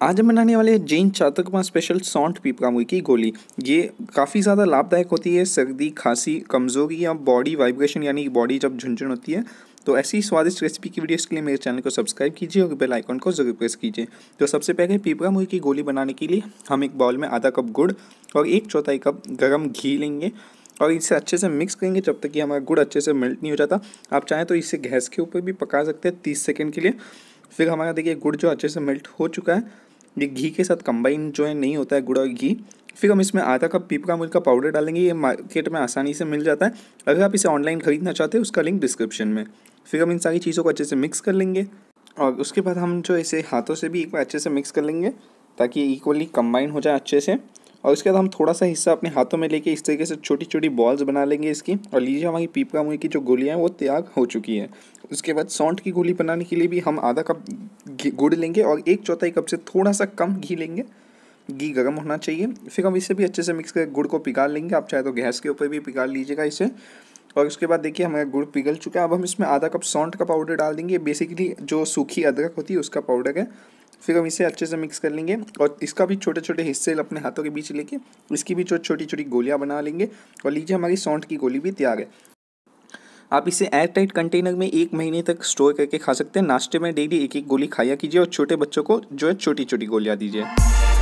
आज हम बनाने वाले हैं जैन चातकमा स्पेशल सौंठ मुई की गोली ये काफ़ी ज़्यादा लाभदायक होती है सर्दी खांसी कमज़ोरी या बॉडी वाइब्रेशन यानी बॉडी जब झुंझुन होती है तो ऐसी स्वादिष्ट रेसिपी की वीडियोस के लिए मेरे चैनल को सब्सक्राइब कीजिए और बेल आइकॉन को जरूर प्रेस कीजिए तो सबसे पहले पीपका मुई की गोली बनाने के लिए हम एक बाउल में आधा कप गुड़ और एक चौथाई कप गर्म घी लेंगे और इसे अच्छे से मिक्स करेंगे जब तक कि हमारा गुड़ अच्छे से मेल्ट नहीं हो जाता आप चाहें तो इसे गैस के ऊपर भी पका सकते हैं तीस सेकेंड के लिए फिर हमारा देखिए गुड़ जो अच्छे से मेल्ट हो चुका है ये घी के साथ कंबाइन जो है नहीं होता है गुड़ और घी फिर हम इसमें आधा कप पीपका मिल्क का पाउडर डालेंगे ये मार्केट में आसानी से मिल जाता है अगर आप इसे ऑनलाइन खरीदना चाहते हैं उसका लिंक डिस्क्रिप्शन में फिर हम इन सारी चीज़ों को अच्छे से मिक्स कर लेंगे और उसके बाद हम जो इसे हाथों से भी एक बार अच्छे से मिक्स कर लेंगे ताकि इक्वली कंबाइन हो जाए अच्छे से और उसके बाद हम थोड़ा सा हिस्सा अपने हाथों में लेके इस तरीके से छोटी छोटी बॉल्स बना लेंगे इसकी और लीजिए हमारी पीपका मुँह की जो गोलियाँ हैं वो तैयार हो चुकी है उसके बाद सौंठ की गोली बनाने के लिए भी हम आधा कप गुड़ लेंगे और एक चौथाई कप से थोड़ा सा कम घी लेंगे घी गर्म होना चाहिए फिर हम इसे भी अच्छे से मिक्स कर गुड़ को पिघाल लेंगे आप चाहे तो गैस के ऊपर भी पिघाल लीजिएगा इसे और उसके बाद देखिए हमारा गुड़ पिघल चुका है अब हम इसमें आधा कप सौंठ का पाउडर डाल देंगे बेसिकली जो सूखी अदरक होती है उसका पाउडर है फिर हम इसे अच्छे से मिक्स कर लेंगे और इसका भी छोटे छोटे हिस्से अपने हाथों के बीच लेके इसकी भी छोटी छोटी गोलियाँ बना लेंगे और लीजिए हमारी सौंठ की गोली भी तैयार है आप इसे एयर टाइट कंटेनर में एक महीने तक स्टोर करके खा सकते हैं नाश्ते में डेली एक एक गोली खाया कीजिए और छोटे बच्चों को जो है छोटी छोटी गोलियाँ दीजिए